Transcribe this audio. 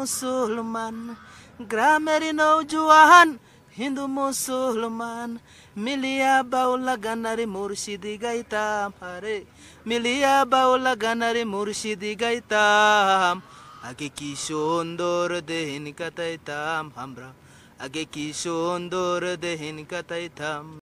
মুসলমান গ্রামের নৌজুয়ান হিন্দু মুসলমান মিলিয়া বাউলা গানারে মুর্শিদি গাইতাম আরে মিলিয়া বাউলা গানারে মুর্শিদি গাইতাম আগে কি সুন্দর দেহিন কাতাইতাম আমরা আগে কি সুন্দর দেহিন কাতাইতাম